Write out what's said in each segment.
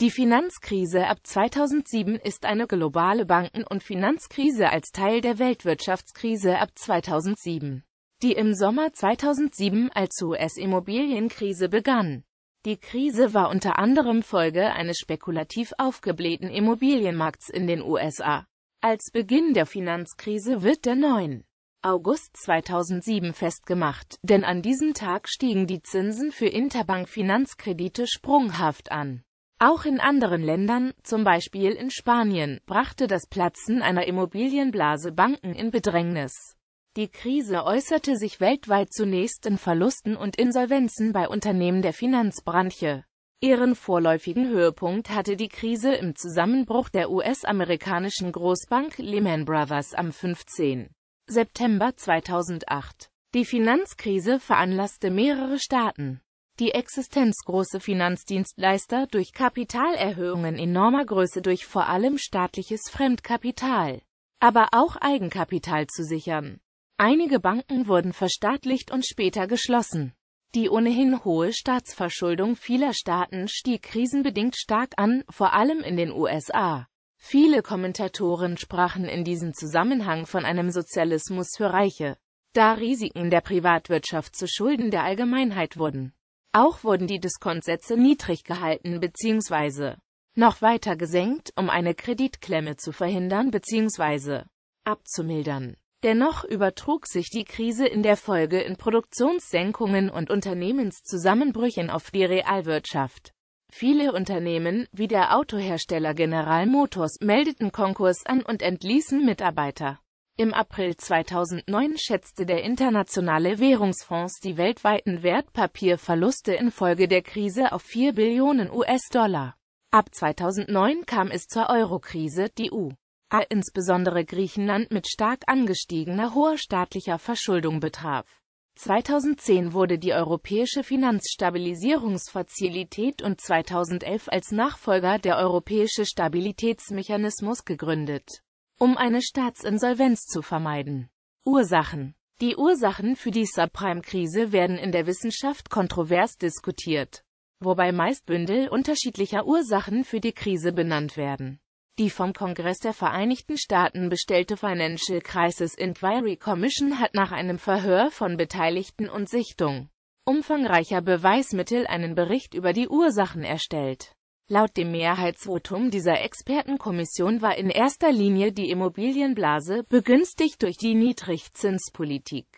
Die Finanzkrise ab 2007 ist eine globale Banken- und Finanzkrise als Teil der Weltwirtschaftskrise ab 2007, die im Sommer 2007 als US-Immobilienkrise begann. Die Krise war unter anderem Folge eines spekulativ aufgeblähten Immobilienmarkts in den USA. Als Beginn der Finanzkrise wird der 9. August 2007 festgemacht, denn an diesem Tag stiegen die Zinsen für Interbank-Finanzkredite sprunghaft an. Auch in anderen Ländern, zum Beispiel in Spanien, brachte das Platzen einer Immobilienblase Banken in Bedrängnis. Die Krise äußerte sich weltweit zunächst in Verlusten und Insolvenzen bei Unternehmen der Finanzbranche. Ihren vorläufigen Höhepunkt hatte die Krise im Zusammenbruch der US-amerikanischen Großbank Lehman Brothers am 15. September 2008. Die Finanzkrise veranlasste mehrere Staaten, die Existenz große Finanzdienstleister durch Kapitalerhöhungen enormer Größe durch vor allem staatliches Fremdkapital, aber auch Eigenkapital zu sichern. Einige Banken wurden verstaatlicht und später geschlossen. Die ohnehin hohe Staatsverschuldung vieler Staaten stieg krisenbedingt stark an, vor allem in den USA. Viele Kommentatoren sprachen in diesem Zusammenhang von einem Sozialismus für Reiche, da Risiken der Privatwirtschaft zu Schulden der Allgemeinheit wurden. Auch wurden die Diskontsätze niedrig gehalten bzw. noch weiter gesenkt, um eine Kreditklemme zu verhindern bzw. abzumildern. Dennoch übertrug sich die Krise in der Folge in Produktionssenkungen und Unternehmenszusammenbrüchen auf die Realwirtschaft. Viele Unternehmen, wie der Autohersteller General Motors, meldeten Konkurs an und entließen Mitarbeiter. Im April 2009 schätzte der Internationale Währungsfonds die weltweiten Wertpapierverluste infolge der Krise auf 4 Billionen US-Dollar. Ab 2009 kam es zur Euro-Krise, die U. A insbesondere Griechenland mit stark angestiegener hoher staatlicher Verschuldung betraf. 2010 wurde die Europäische Finanzstabilisierungsfazilität und 2011 als Nachfolger der Europäische Stabilitätsmechanismus gegründet um eine Staatsinsolvenz zu vermeiden. Ursachen Die Ursachen für die Subprime-Krise werden in der Wissenschaft kontrovers diskutiert, wobei meist Bündel unterschiedlicher Ursachen für die Krise benannt werden. Die vom Kongress der Vereinigten Staaten bestellte Financial Crisis Inquiry Commission hat nach einem Verhör von Beteiligten und Sichtung umfangreicher Beweismittel einen Bericht über die Ursachen erstellt. Laut dem Mehrheitsvotum dieser Expertenkommission war in erster Linie die Immobilienblase, begünstigt durch die Niedrigzinspolitik,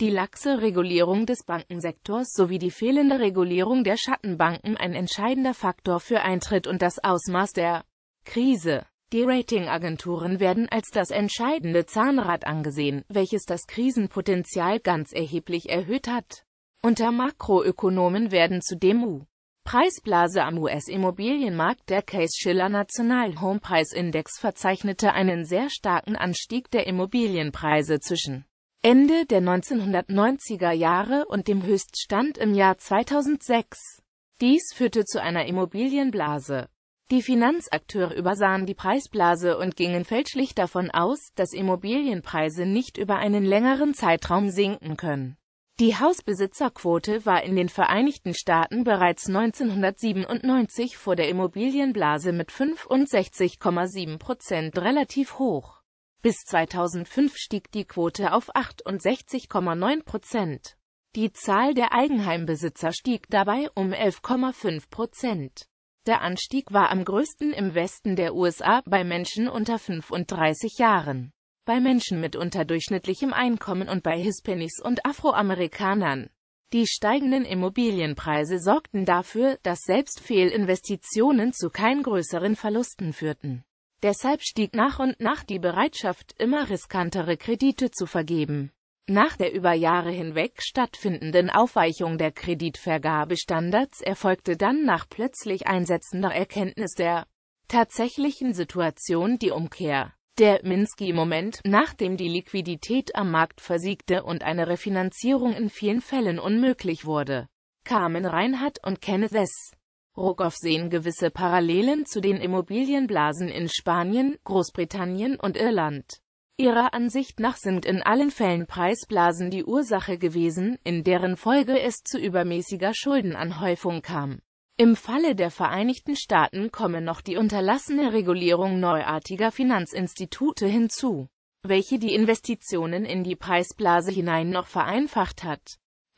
die laxe Regulierung des Bankensektors sowie die fehlende Regulierung der Schattenbanken ein entscheidender Faktor für Eintritt und das Ausmaß der Krise. Die Ratingagenturen werden als das entscheidende Zahnrad angesehen, welches das Krisenpotenzial ganz erheblich erhöht hat. Unter Makroökonomen werden zudem U. Preisblase am US-Immobilienmarkt Der case schiller National Home Price Index verzeichnete einen sehr starken Anstieg der Immobilienpreise zwischen Ende der 1990er Jahre und dem Höchststand im Jahr 2006. Dies führte zu einer Immobilienblase. Die Finanzakteure übersahen die Preisblase und gingen fälschlich davon aus, dass Immobilienpreise nicht über einen längeren Zeitraum sinken können. Die Hausbesitzerquote war in den Vereinigten Staaten bereits 1997 vor der Immobilienblase mit 65,7 Prozent relativ hoch. Bis 2005 stieg die Quote auf 68,9 Prozent. Die Zahl der Eigenheimbesitzer stieg dabei um 11,5 Prozent. Der Anstieg war am größten im Westen der USA bei Menschen unter 35 Jahren bei Menschen mit unterdurchschnittlichem Einkommen und bei Hispanics und Afroamerikanern. Die steigenden Immobilienpreise sorgten dafür, dass selbst Fehlinvestitionen zu kein größeren Verlusten führten. Deshalb stieg nach und nach die Bereitschaft, immer riskantere Kredite zu vergeben. Nach der über Jahre hinweg stattfindenden Aufweichung der Kreditvergabestandards erfolgte dann nach plötzlich einsetzender Erkenntnis der tatsächlichen Situation die Umkehr. Der Minsky-Moment, nachdem die Liquidität am Markt versiegte und eine Refinanzierung in vielen Fällen unmöglich wurde, Carmen Reinhardt und Kenneth S. Rogoff sehen gewisse Parallelen zu den Immobilienblasen in Spanien, Großbritannien und Irland. Ihrer Ansicht nach sind in allen Fällen Preisblasen die Ursache gewesen, in deren Folge es zu übermäßiger Schuldenanhäufung kam. Im Falle der Vereinigten Staaten komme noch die unterlassene Regulierung neuartiger Finanzinstitute hinzu, welche die Investitionen in die Preisblase hinein noch vereinfacht hat.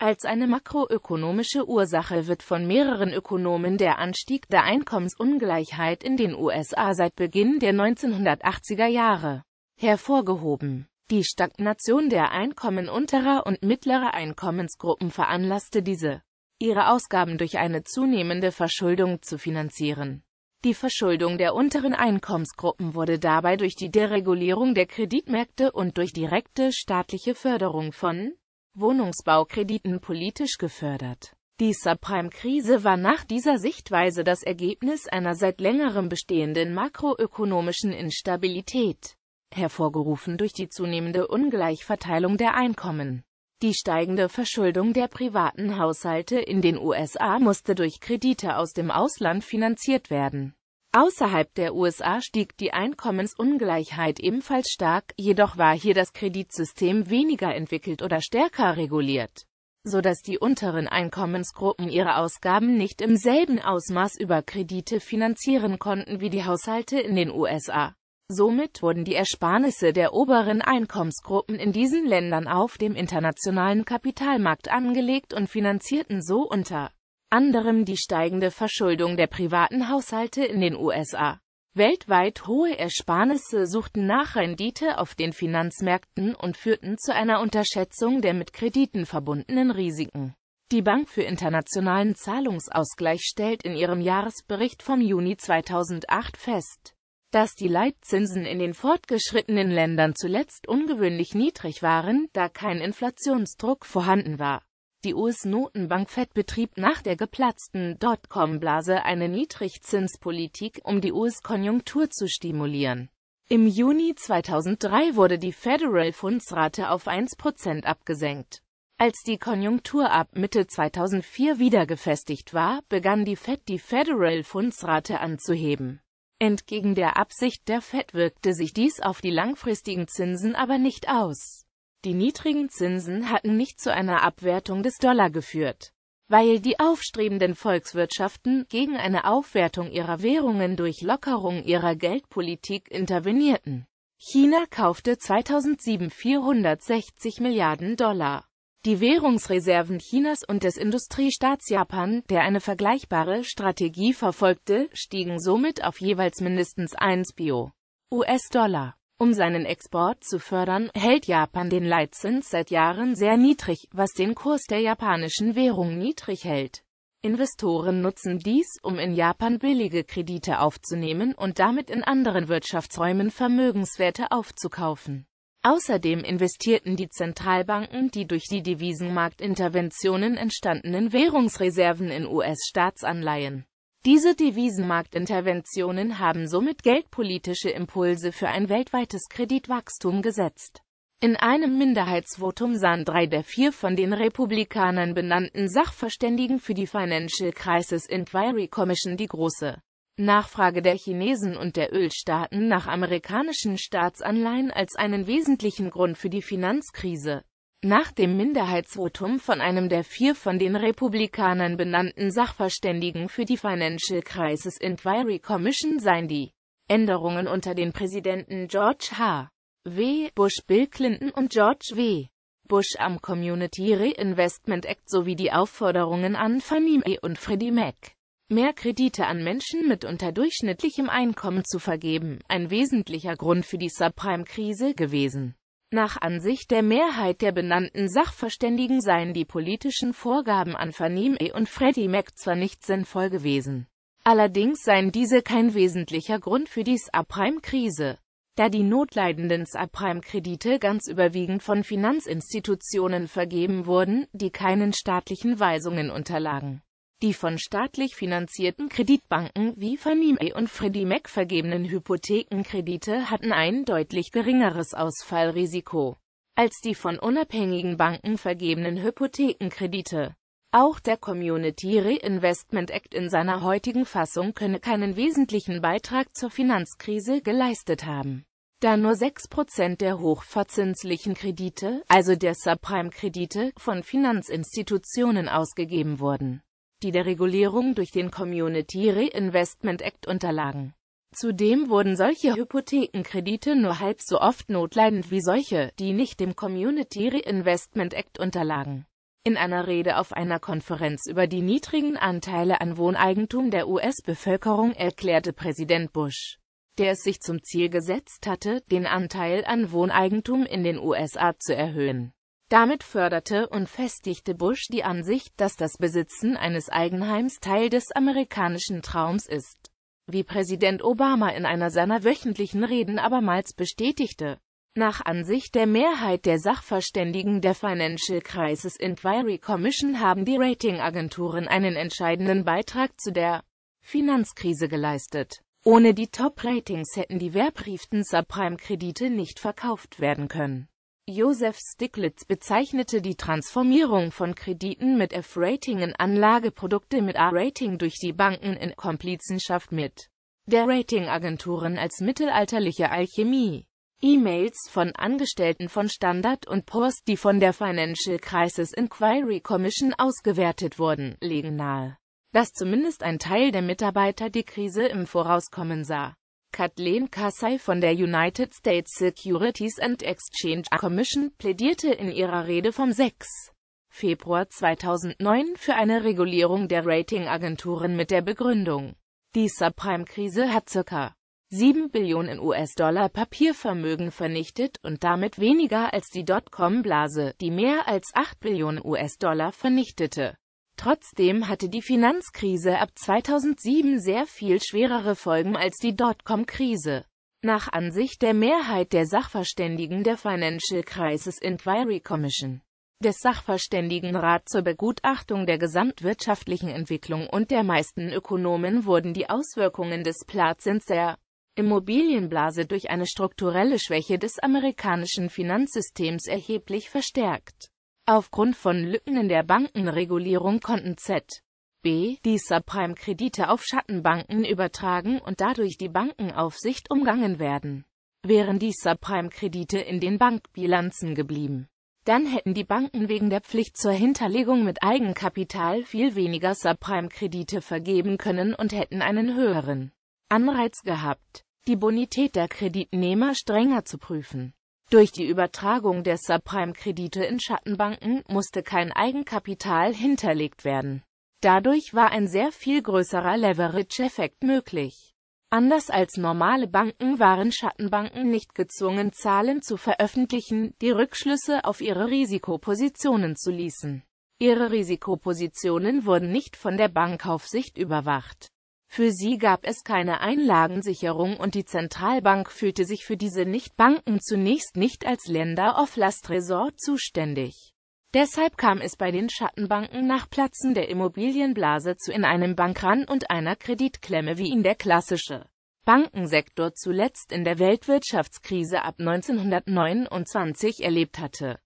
Als eine makroökonomische Ursache wird von mehreren Ökonomen der Anstieg der Einkommensungleichheit in den USA seit Beginn der 1980er Jahre hervorgehoben. Die Stagnation der Einkommen unterer und mittlerer Einkommensgruppen veranlasste diese ihre Ausgaben durch eine zunehmende Verschuldung zu finanzieren. Die Verschuldung der unteren Einkommensgruppen wurde dabei durch die Deregulierung der Kreditmärkte und durch direkte staatliche Förderung von Wohnungsbaukrediten politisch gefördert. Die Subprime-Krise war nach dieser Sichtweise das Ergebnis einer seit längerem bestehenden makroökonomischen Instabilität, hervorgerufen durch die zunehmende Ungleichverteilung der Einkommen. Die steigende Verschuldung der privaten Haushalte in den USA musste durch Kredite aus dem Ausland finanziert werden. Außerhalb der USA stieg die Einkommensungleichheit ebenfalls stark, jedoch war hier das Kreditsystem weniger entwickelt oder stärker reguliert, so dass die unteren Einkommensgruppen ihre Ausgaben nicht im selben Ausmaß über Kredite finanzieren konnten wie die Haushalte in den USA. Somit wurden die Ersparnisse der oberen Einkommensgruppen in diesen Ländern auf dem internationalen Kapitalmarkt angelegt und finanzierten so unter anderem die steigende Verschuldung der privaten Haushalte in den USA. Weltweit hohe Ersparnisse suchten nach Rendite auf den Finanzmärkten und führten zu einer Unterschätzung der mit Krediten verbundenen Risiken. Die Bank für internationalen Zahlungsausgleich stellt in ihrem Jahresbericht vom Juni 2008 fest, dass die Leitzinsen in den fortgeschrittenen Ländern zuletzt ungewöhnlich niedrig waren, da kein Inflationsdruck vorhanden war. Die US-Notenbank Fed betrieb nach der geplatzten Dotcom-Blase eine Niedrigzinspolitik, um die US-Konjunktur zu stimulieren. Im Juni 2003 wurde die Federal Funds Rate auf 1% abgesenkt. Als die Konjunktur ab Mitte 2004 wieder gefestigt war, begann die Fed die Federal Funds Rate anzuheben. Entgegen der Absicht der FED wirkte sich dies auf die langfristigen Zinsen aber nicht aus. Die niedrigen Zinsen hatten nicht zu einer Abwertung des Dollar geführt, weil die aufstrebenden Volkswirtschaften gegen eine Aufwertung ihrer Währungen durch Lockerung ihrer Geldpolitik intervenierten. China kaufte 2007 460 Milliarden Dollar die Währungsreserven Chinas und des Industriestaats Japan, der eine vergleichbare Strategie verfolgte, stiegen somit auf jeweils mindestens 1 Bio US-Dollar. Um seinen Export zu fördern, hält Japan den Leitzins seit Jahren sehr niedrig, was den Kurs der japanischen Währung niedrig hält. Investoren nutzen dies, um in Japan billige Kredite aufzunehmen und damit in anderen Wirtschaftsräumen Vermögenswerte aufzukaufen. Außerdem investierten die Zentralbanken die durch die Devisenmarktinterventionen entstandenen Währungsreserven in US-Staatsanleihen. Diese Devisenmarktinterventionen haben somit geldpolitische Impulse für ein weltweites Kreditwachstum gesetzt. In einem Minderheitsvotum sahen drei der vier von den Republikanern benannten Sachverständigen für die Financial Crisis Inquiry Commission die große Nachfrage der Chinesen und der Ölstaaten nach amerikanischen Staatsanleihen als einen wesentlichen Grund für die Finanzkrise. Nach dem Minderheitsvotum von einem der vier von den Republikanern benannten Sachverständigen für die Financial Crisis Inquiry Commission seien die Änderungen unter den Präsidenten George H. W. Bush, Bill Clinton und George W. Bush am Community Reinvestment Act sowie die Aufforderungen an Fannie Mae und Freddie Mac mehr Kredite an Menschen mit unterdurchschnittlichem Einkommen zu vergeben, ein wesentlicher Grund für die Subprime-Krise gewesen. Nach Ansicht der Mehrheit der benannten Sachverständigen seien die politischen Vorgaben an Fannie Mae und Freddie Mac zwar nicht sinnvoll gewesen, allerdings seien diese kein wesentlicher Grund für die Subprime-Krise, da die notleidenden Subprime-Kredite ganz überwiegend von Finanzinstitutionen vergeben wurden, die keinen staatlichen Weisungen unterlagen. Die von staatlich finanzierten Kreditbanken wie Fannie Mae und Freddie Mac vergebenen Hypothekenkredite hatten ein deutlich geringeres Ausfallrisiko als die von unabhängigen Banken vergebenen Hypothekenkredite. Auch der Community Reinvestment Act in seiner heutigen Fassung könne keinen wesentlichen Beitrag zur Finanzkrise geleistet haben. Da nur 6% der hochverzinslichen Kredite, also der Subprime-Kredite, von Finanzinstitutionen ausgegeben wurden die der Regulierung durch den Community Reinvestment Act unterlagen. Zudem wurden solche Hypothekenkredite nur halb so oft notleidend wie solche, die nicht dem Community Reinvestment Act unterlagen. In einer Rede auf einer Konferenz über die niedrigen Anteile an Wohneigentum der US-Bevölkerung erklärte Präsident Bush, der es sich zum Ziel gesetzt hatte, den Anteil an Wohneigentum in den USA zu erhöhen. Damit förderte und festigte Bush die Ansicht, dass das Besitzen eines Eigenheims Teil des amerikanischen Traums ist. Wie Präsident Obama in einer seiner wöchentlichen Reden abermals bestätigte, nach Ansicht der Mehrheit der Sachverständigen der Financial Crisis Inquiry Commission haben die Ratingagenturen einen entscheidenden Beitrag zu der Finanzkrise geleistet. Ohne die Top-Ratings hätten die Wehrbrieften Subprime-Kredite nicht verkauft werden können. Joseph Stiglitz bezeichnete die Transformierung von Krediten mit F-Rating in Anlageprodukte mit A-Rating durch die Banken in Komplizenschaft mit der Ratingagenturen als mittelalterliche Alchemie. E-Mails von Angestellten von Standard und Post, die von der Financial Crisis Inquiry Commission ausgewertet wurden, legen nahe, dass zumindest ein Teil der Mitarbeiter die Krise im Vorauskommen sah. Kathleen Kassai von der United States Securities and Exchange Commission plädierte in ihrer Rede vom 6. Februar 2009 für eine Regulierung der Ratingagenturen mit der Begründung, die Subprime-Krise hat ca. 7 Billionen US-Dollar Papiervermögen vernichtet und damit weniger als die Dotcom-Blase, die mehr als 8 Billionen US-Dollar vernichtete. Trotzdem hatte die Finanzkrise ab 2007 sehr viel schwerere Folgen als die Dotcom-Krise. Nach Ansicht der Mehrheit der Sachverständigen der Financial Crisis Inquiry Commission, des Sachverständigenrat zur Begutachtung der gesamtwirtschaftlichen Entwicklung und der meisten Ökonomen wurden die Auswirkungen des Platzins der Immobilienblase durch eine strukturelle Schwäche des amerikanischen Finanzsystems erheblich verstärkt. Aufgrund von Lücken in der Bankenregulierung konnten Z. B. die Subprime-Kredite auf Schattenbanken übertragen und dadurch die Bankenaufsicht umgangen werden. Wären die Subprime-Kredite in den Bankbilanzen geblieben, dann hätten die Banken wegen der Pflicht zur Hinterlegung mit Eigenkapital viel weniger Subprime-Kredite vergeben können und hätten einen höheren Anreiz gehabt, die Bonität der Kreditnehmer strenger zu prüfen. Durch die Übertragung der Subprime-Kredite in Schattenbanken musste kein Eigenkapital hinterlegt werden. Dadurch war ein sehr viel größerer Leverage-Effekt möglich. Anders als normale Banken waren Schattenbanken nicht gezwungen, Zahlen zu veröffentlichen, die Rückschlüsse auf ihre Risikopositionen zu ließen. Ihre Risikopositionen wurden nicht von der Bankaufsicht überwacht. Für sie gab es keine Einlagensicherung und die Zentralbank fühlte sich für diese Nichtbanken zunächst nicht als länder auf last resort zuständig. Deshalb kam es bei den Schattenbanken nach Platzen der Immobilienblase zu in einem Bankran und einer Kreditklemme wie in der klassische Bankensektor zuletzt in der Weltwirtschaftskrise ab 1929 erlebt hatte.